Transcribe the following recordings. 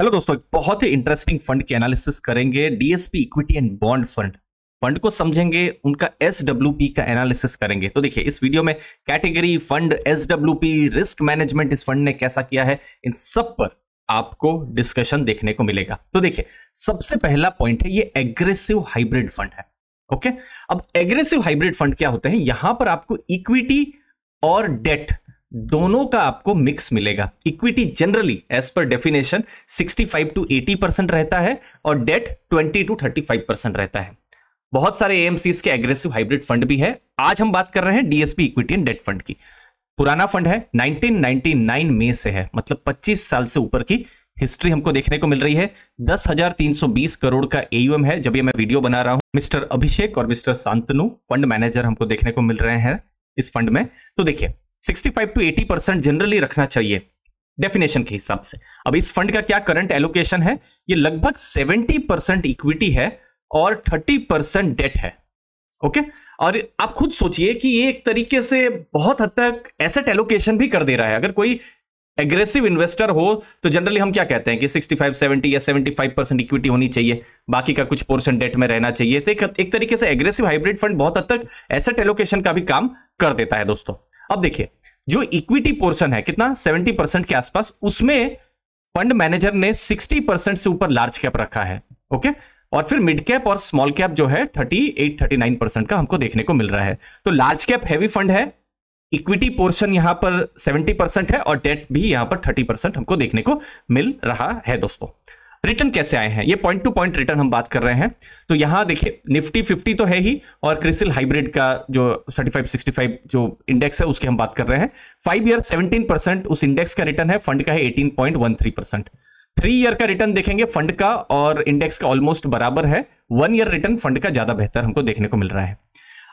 hello दोस्तों बहुत ही इंटरेस्टिंग फंड की एनालिसिस करेंगे DSP equity and bond fund fund को समझेंगे उनका एस का एनालिसिस करेंगे तो देखिए इस वीडियो में कैटेगरी फंड एस रिस्क मैनेजमेंट इस फंड ने कैसा किया है इन सब पर आपको डिस्कशन देखने को मिलेगा तो देखिए सबसे पहला पॉइंट है ये एग्रेसिव हाइब्रिड फंड है ओके अब एग्रेसिव हाइब्रिड फंड क्या होते हैं यहां पर आपको इक्विटी और डेट दोनों का आपको मिक्स मिलेगा equity generally as per definition 65 to 80 percent रहता है और डेट 20 टू 35 परसेंट रहता है बहुत सारे एएमसीज के एग्रेसिव हाइब्रिड फंड भी है आज हम बात कर रहे हैं DSP equity and debt fund की पुराना फंड है 1999 में से है मतलब 25 साल से ऊपर की हिस्ट्री हमको देखने को मिल रही है 10,320 करोड़ का एयूएम है जब ये मैं वीडियो बना रहा हूं मिस्टर अभिषेक और मिस्टर शांतनु फंड मैनेजर हमको देखने को मिल रहे हैं इस फंड में तो देखिए 65 टू 80 परसेंट जनरली रखना चाहिए डेफिनेशन के हिसाब से अब इस फंड का क्या करंट एलोकेशन है ये लगभग 70 परसेंट इक्विटी है और 30 परसेंट डेट है ओके और आप खुद सोचिए कि ये एक तरीके से बहुत हद तक एसेट एलोकेशन भी कर दे रहा है अगर कोई एग्रेसिव इन्वेस्टर हो तो जनरली हम क्या कहते हैं कि 65, 70 या 75 परसेंट इक्विटी होनी चाहिए बाकी का कुछ पोर्शन डेट में रहना चाहिए तो एक, एक तरीके से एग्रेसिव हाइब्रिड फंड बहुत हद तक एसेट एलोकेशन का भी काम कर देता है दोस्तों अब देखिए जो इक्विटी पोर्शन है कितना 70 परसेंट के आसपास उसमें फंड मैनेजर ने 60 परसेंट से ऊपर लार्ज कैप रखा है ओके और फिर मिड कैप और स्मॉल कैप जो है 38 39 परसेंट का हमको देखने को मिल रहा है तो लार्ज कैप हैवी फंड है इक्विटी पोर्शन यहां पर 70 परसेंट है और डेट भी यहां पर 30 परसेंट हमको देखने को मिल रहा है दोस्तों रिटर्न कैसे आए हैं ये पॉइंट टू पॉइंट रिटर्न हम बात कर रहे हैं तो यहां देखिए निफ्टी फिफ्टी तो है ही और क्रिसिल हाइब्रिड का जो थर्टी फाइव सिक्सटी फाइव जो इंडेक्स है उसकी हम बात कर रहे हैं फाइव ईयर सेवनटीन परसेंट उस इंडेक्स का रिटर्न है फंड का है eighteen point one three percent three year का रिटर्न देखेंगे फंड का और इंडेक्स का ऑलमोस्ट बराबर है वन ईयर रिटर्न फंड का ज्यादा बेहतर हमको देखने को मिल रहा है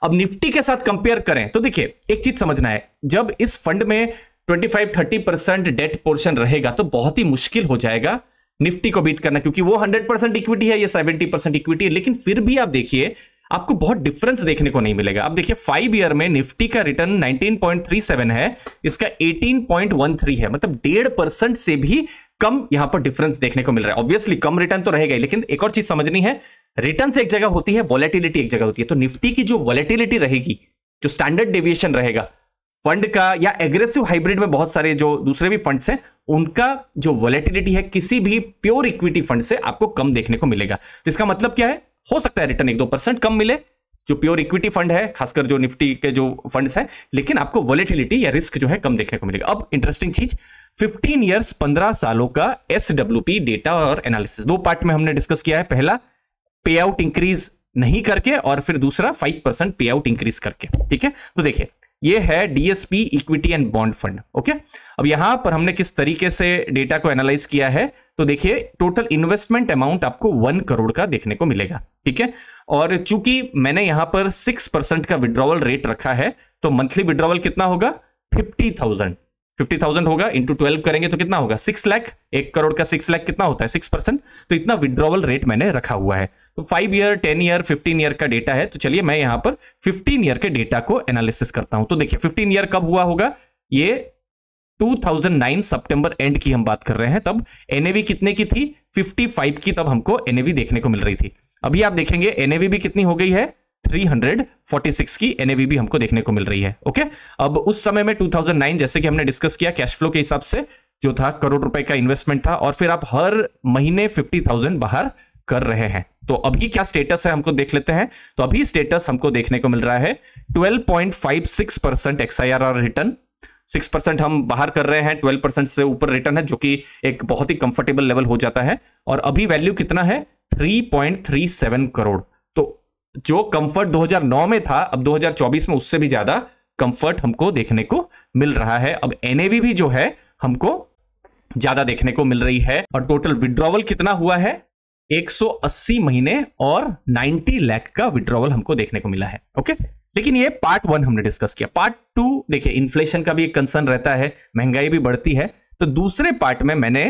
अब निफ्टी के साथ कंपेयर करें तो देखिए एक चीज समझना है जब इस फंड में 25-30 परसेंट डेट पोर्शन रहेगा तो बहुत ही मुश्किल हो जाएगा निफ्टी को बीट करना क्योंकि वो 100 परसेंट इक्विटी है ये 70 परसेंट इक्विटी है लेकिन फिर भी आप देखिए आपको बहुत डिफरेंस देखने को नहीं मिलेगा आप देखिए फाइव ईयर में निफ्टी का रिटर्न 19.37 है इसका 18.13 है मतलब डेढ़ परसेंट से भी कम यहां पर डिफरेंस देखने को मिल रहा है ऑब्वियसली कम रिटर्न तो रहेगा ही लेकिन एक और चीज समझनी है रिटर्न एक जगह होती है वॉलेटिलिटी एक जगह होती है तो निफ्टी की जो वॉलेटिलिटी रहेगी जो स्टैंडर्ड डेविएशन रहेगा फंड का या एग्रेसिव हाइब्रिड में बहुत सारे जो दूसरे भी फंड्स हैं उनका जो वॉलेटिलिटी है किसी भी प्योर इक्विटी फंड से आपको कम देखने को मिलेगा तो इसका मतलब क्या है हो सकता है रिटर्न एक दो परसेंट कम मिले जो प्योर इक्विटी फंड है खासकर जो निफ्टी के जो फंड्स हैं लेकिन आपको वॉलेटिलिटी या रिस्क जो है कम देखने को मिलेगा अब इंटरेस्टिंग चीज 15 इयर्स 15 सालों का एस डेटा और एनालिसिस दो पार्ट में हमने डिस्कस किया है पहला पे आउट इंक्रीज नहीं करके और फिर दूसरा फाइव परसेंट पे आउट इंक्रीज करके ठीक है तो देखिए ये है DSP equity and bond fund okay अब यहां पर हमने किस तरीके से डेटा को एनालाइज किया है तो देखिए टोटल इन्वेस्टमेंट अमाउंट आपको वन करोड़ का देखने को मिलेगा ठीक है और चूंकि मैंने यहां पर सिक्स परसेंट का विड्रॉवल रेट रखा है तो मंथली विड्रॉवल कितना होगा फिफ्टी थाउजेंड फिफ्टी थाउजेंड होगा इंटू ट्वेल्व करेंगे तो कितना होगा सिक्स लाख एक करोड़ का सिक्स लाख कितना होता है सिक्स परसेंट तो इतना विद्रॉवल रेट मैंने रखा हुआ है तो five year ten year fifteen year का डेटा है तो चलिए मैं यहां पर फिफ्टीन ईयर के डेटा को एनालिसिस करता हूं तो देखिए फिफ्टीन ईयर कब हुआ होगा ये 2009 सितंबर एंड की हम बात कर रहे हैं तब एनएवी कितने की थी 55 की तब हमको एनएवी देखने को मिल रही थी अभी आप देखेंगे एनएवी भी कितनी हो गई है 346 की भी हमको देखने को मिल रही है ओके अब उस समय में 2009 जैसे कि हमने डिस्कस किया कैश फ्लो के हिसाब से जो था करोड़ रुपए का इन्वेस्टमेंट था और फिर आप हर महीने 50,000 बाहर कर रहे हैं तो अभी क्या स्टेटस है हमको देख लेते हैं तो अभी स्टेटस हमको देखने को मिल रहा है 12.56 परसेंट रिटर्न 6 परसेंट हम बाहर कर रहे हैं 12 परसेंट से ऊपर रिटर्न है जो कि एक बहुत ही कंफर्टेबल लेवल हो जाता है और अभी वैल्यू कितना है 3.37 करोड़ जो कंफर्ट 2009 में था अब 2024 में उससे भी ज्यादा कंफर्ट हमको देखने को मिल रहा है अब एनएवी भी जो है हमको ज्यादा देखने को मिल रही है और टोटल विड्रॉवल कितना हुआ है 180 महीने और 90 लाख का विड्रॉवल हमको देखने को मिला है ओके लेकिन ये पार्ट वन हमने डिस्कस किया पार्ट टू देखिए इन्फ्लेशन का भी एक कंसर्न रहता है महंगाई भी बढ़ती है तो दूसरे पार्ट में मैंने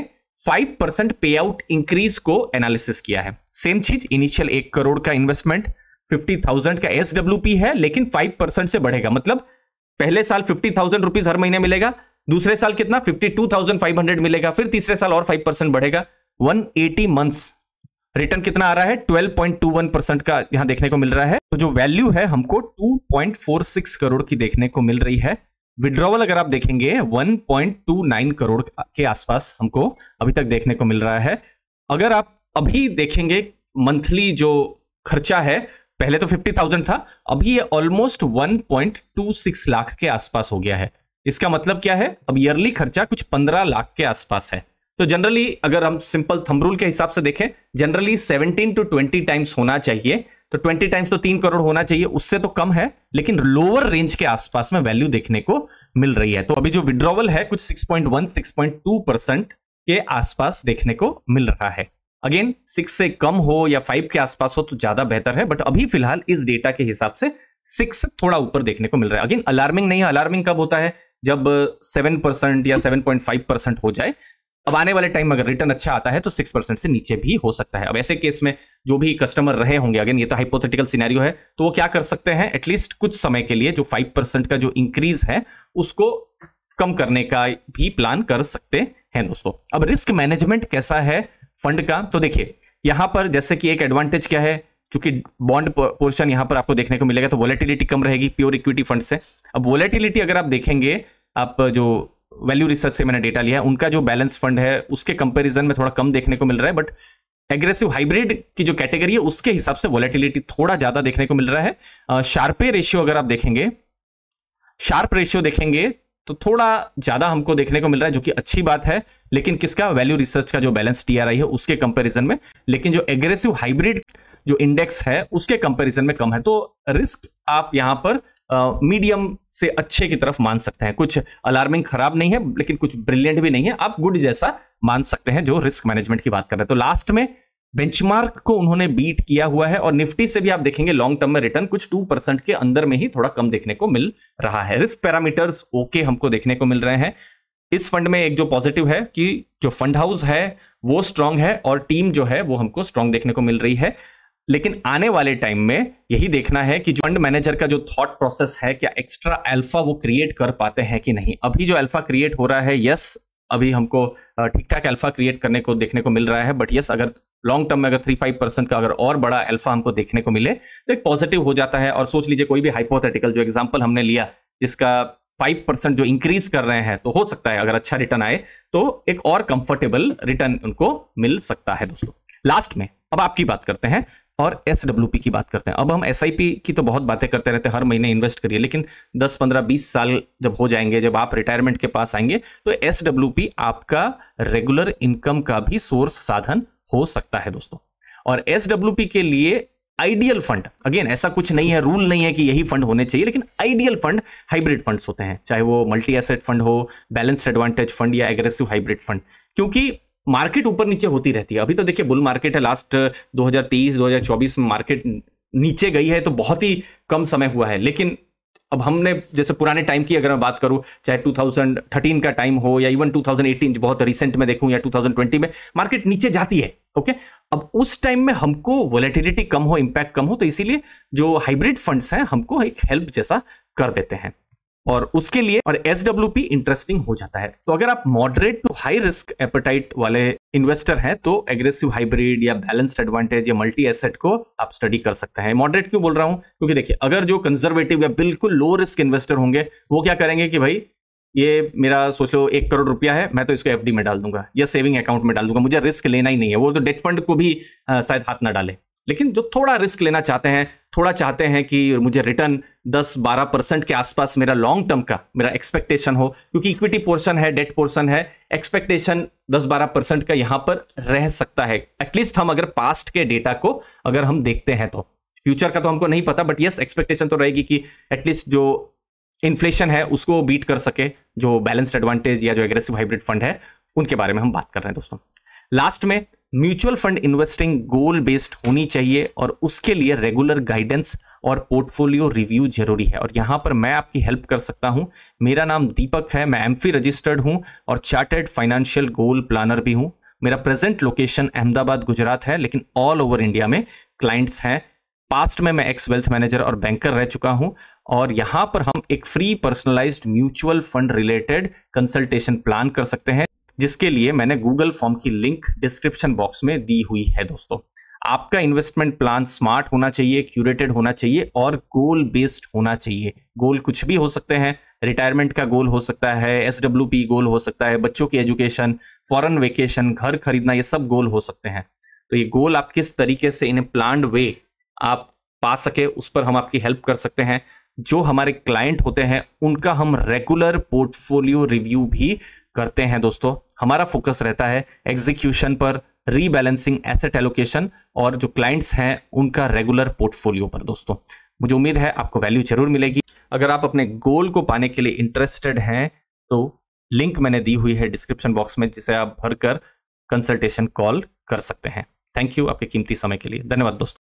5 परसेंट पे आउट इंक्रीज को एनालिसिस किया है सेम चीज इनिशियल एक करोड़ का इन्वेस्टमेंट फिफ्टी थाउजेंड का SWP है लेकिन फाइव परसेंट से बढ़ेगा मतलब पहले साल फिफ्टी थाउजेंड रुपीज हर महीने मिलेगा दूसरे साल कितना fifty two thousand five hundred मिलेगा फिर तीसरे साल और फाइव परसेंट बढ़ेगा वन एटी मंथ्स रिटर्न कितना आ रहा है twelve point two one percent का यहां देखने को मिल रहा है तो जो वैल्यू है हमको two point four six crore की देखने को मिल रही है विड्रॉवल अगर आप देखेंगे 1.29 करोड़ के आसपास हमको अभी तक देखने को मिल रहा है अगर आप अभी देखेंगे मंथली जो खर्चा है पहले तो 50,000 था अभी ये ऑलमोस्ट 1.26 लाख के आसपास हो गया है इसका मतलब क्या है अब ईयरली खर्चा कुछ 15 लाख के आसपास है तो जनरली अगर हम सिंपल थमरूल के हिसाब से देखें जनरली 17 टू 20 टाइम्स होना चाहिए तो 20 टाइम्स तो तीन करोड़ होना चाहिए उससे तो कम है लेकिन लोअर रेंज के आसपास में वैल्यू देखने को मिल रही है तो अभी जो विड्रॉवल है कुछ 6.1 6.2 परसेंट के आसपास देखने को मिल रहा है अगेन सिक्स से कम हो या फाइव के आसपास हो तो ज्यादा बेहतर है बट अभी फिलहाल इस डेटा के हिसाब से सिक्स थोड़ा ऊपर देखने को मिल रहा है अगेन अलार्मिंग नहीं है अलार्मिंग कब होता है जब सेवन परसेंट या सेवन पॉइंट फाइव परसेंट हो जाए अब आने वाले टाइम अगर रिटर्न अच्छा आता है तो सिक्स परसेंट से नीचे भी हो सकता है अब ऐसे केस में जो भी कस्टमर रहे होंगे अगेन ये तो हाइपोथेटिकल सिनेरियो है तो वो क्या कर सकते हैं एटलीस्ट कुछ समय के लिए जो फाइव परसेंट का जो इंक्रीज है उसको कम करने का भी प्लान कर सकते हैं दोस्तों अब रिस्क मैनेजमेंट कैसा है फंड का तो देखिए यहां पर जैसे कि एक एडवांटेज क्या है चूंकि बॉन्ड पोर्शन यहां पर आपको देखने को मिलेगा तो वॉलेटिलिटी कम रहेगी प्योर इक्विटी फंड से अब वॉलेटिलिटी अगर आप देखेंगे आप जो वैल्यू रिसर्च से मैंने डेटा लिया है उनका जो बैलेंस फंड है उसके कंपेरिजन में थोड़ा कम देखने को मिल रहा है बट एग्रेसिव हाइब्रिड की जो कैटेगरी है उसके हिसाब से वॉलेटिलिटी थोड़ा ज्यादा देखने को मिल रहा है शार्पे रेशियो अगर आप देखेंगे शार्प रेशियो देखेंगे तो थोड़ा ज़्यादा हमको देखने को मिल रहा है जो कि अच्छी बात है लेकिन किसका वैल्यू रिसर्च का जो बैलेंस टीआरआई है उसके कंपैरिजन में लेकिन जो एग्रेसिव हाइब्रिड जो इंडेक्स है उसके कंपैरिजन में कम है तो रिस्क आप यहां पर मीडियम से अच्छे की तरफ मान सकते हैं कुछ अलार्मिंग खराब नहीं है लेकिन कुछ ब्रिलियंट भी नहीं है आप गुड जैसा मान सकते हैं जो रिस्क मैनेजमेंट की बात कर रहे हैं तो लास्ट में बेंचमार्क को उन्होंने बीट किया हुआ है और निफ्टी से भी आप देखेंगे लॉन्ग टर्म में रिटर्न कुछ टू परसेंट के अंदर में ही थोड़ा कम देखने को मिल रहा है रिस्क पैरामीटर्स ओके हमको देखने को मिल रहे हैं इस फंड में एक जो पॉजिटिव है कि जो फंड हाउस है वो स्ट्रांग है और टीम जो है वो हमको स्ट्रांग देखने को मिल रही है लेकिन आने वाले टाइम में यही देखना है कि फंड मैनेजर का जो थॉट प्रोसेस है क्या एक्स्ट्रा अल्फा वो क्रिएट कर पाते हैं कि नहीं अभी जो अल्फा क्रिएट हो रहा है यस अभी हमको ठीक ठाक अल्फा क्रिएट करने को देखने को मिल रहा है बट यस अगर लॉन्ग टर्म में अगर थ्री फाइव परसेंट का अगर और बड़ा अल्फा हमको देखने को मिले तो एक पॉजिटिव हो जाता है और सोच लीजिए कोई भी हाइपोथेटिकल जो एग्जाम्पल हमने लिया जिसका फाइव परसेंट जो इंक्रीज कर रहे हैं तो हो सकता है अगर अच्छा रिटर्न आए तो एक और कंफर्टेबल रिटर्न उनको मिल सकता है दोस्तों लास्ट में अब आपकी बात करते हैं और एस की बात करते हैं अब हम एस की तो बहुत बातें करते रहते हैं हर महीने इन्वेस्ट करिए लेकिन 10, 15, 20 साल जब हो जाएंगे जब आप रिटायरमेंट के पास आएंगे तो एस आपका रेगुलर इनकम का भी सोर्स साधन हो सकता है दोस्तों और एसडब्ल्यू के लिए आइडियल फंड अगेन ऐसा कुछ नहीं है रूल नहीं है कि यही फंड होने चाहिए लेकिन आइडियल फंड हाइब्रिड फंड्स होते हैं चाहे वो मल्टी एसेट फंड हो बैलेंस एडवांटेज फंड या एग्रेसिव हाइब्रिड फंड क्योंकि मार्केट ऊपर नीचे होती रहती है अभी तो देखिए बुल मार्केट है लास्ट 2023 2024 में मार्केट नीचे गई है तो बहुत ही कम समय हुआ है लेकिन अब हमने जैसे पुराने टाइम की अगर मैं बात करूं चाहे 2013 का टाइम हो या इवन 2018 बहुत रिसेंट में देखूं या 2020 में मार्केट नीचे जाती है ओके अब उस टाइम में हमको वॉलेटिलिटी कम हो इम्पैक्ट कम हो तो इसीलिए जो हाइब्रिड फंड्स हैं हमको एक हेल्प जैसा कर देते हैं और उसके लिए और एस इंटरेस्टिंग हो जाता है तो अगर आप moderate to high risk appetite वाले इन्वेस्टर हैं तो एग्रेसिव हाइब्रिड या बैलेंस्ड एडवांटेज या मल्टी एसेट को आप स्टडी कर सकते हैं मॉडरेट क्यों बोल रहा हूं क्योंकि देखिए अगर जो कंजर्वेटिव या बिल्कुल लो रिस्क इन्वेस्टर होंगे वो क्या करेंगे कि भाई ये मेरा सोच लो एक करोड़ रुपया है मैं तो इसको एफडी में डाल दूंगा या सेविंग अकाउंट में डाल दूंगा मुझे रिस्क लेना ही नहीं है वो तो डेट फंड को भी शायद हाथ ना डाले लेकिन जो थोड़ा रिस्क लेना चाहते हैं थोड़ा चाहते हैं कि मुझे रिटर्न 10-12 परसेंट के आसपास मेरा लॉन्ग टर्म का मेरा एक्सपेक्टेशन हो क्योंकि इक्विटी पोर्शन है डेट पोर्शन है एक्सपेक्टेशन 10-12 परसेंट का यहां पर रह सकता है एटलीस्ट हम अगर पास्ट के डेटा को अगर हम देखते हैं तो फ्यूचर का तो हमको नहीं पता बट यस एक्सपेक्टेशन तो रहेगी कि एटलीस्ट जो इन्फ्लेशन है उसको बीट कर सके जो बैलेंस्ड एडवांटेज या जो एग्रेसिव हाइब्रिड फंड है उनके बारे में हम बात कर रहे हैं दोस्तों लास्ट में mutual fund investing goal based होनी चाहिए और उसके लिए रेगुलर गाइडेंस और पोर्टफोलियो रिव्यू जरूरी है और यहां पर मैं आपकी हेल्प कर सकता हूं मेरा नाम दीपक है मैं एम रजिस्टर्ड हूं और चार्टर्ड फाइनेंशियल गोल प्लानर भी हूं मेरा प्रेजेंट लोकेशन अहमदाबाद गुजरात है लेकिन ऑल ओवर इंडिया में क्लाइंट्स हैं पास्ट में मैं एक्स वेल्थ मैनेजर और बैंकर रह चुका हूं और यहां पर हम एक free personalised mutual fund related consultation plan कर सकते हैं जिसके लिए मैंने गूगल फॉर्म की लिंक डिस्क्रिप्शन बॉक्स में दी हुई है दोस्तों आपका इन्वेस्टमेंट प्लान स्मार्ट होना चाहिए क्यूरेटेड होना चाहिए और गोल बेस्ड होना चाहिए गोल कुछ भी हो सकते हैं रिटायरमेंट का गोल हो सकता है एस गोल हो सकता है बच्चों की एजुकेशन फॉरन वेकेशन घर खरीदना ये सब गोल हो सकते हैं तो ये गोल आप किस तरीके से इन्हें प्लान वे आप पा सके उस पर हम आपकी हेल्प कर सकते हैं जो हमारे क्लाइंट होते हैं उनका हम रेगुलर पोर्टफोलियो रिव्यू भी करते हैं दोस्तों हमारा फोकस रहता है एग्जीक्यूशन पर रीबैलेंसिंग एसेट एलोकेशन और जो क्लाइंट्स हैं उनका रेगुलर पोर्टफोलियो पर दोस्तों मुझे उम्मीद है आपको वैल्यू जरूर मिलेगी अगर आप अपने गोल को पाने के लिए इंटरेस्टेड हैं तो लिंक मैंने दी हुई है डिस्क्रिप्शन बॉक्स में जिसे आप भरकर कंसल्टेशन कॉल कर सकते हैं थैंक यू आपके कीमती समय के लिए धन्यवाद दोस्तों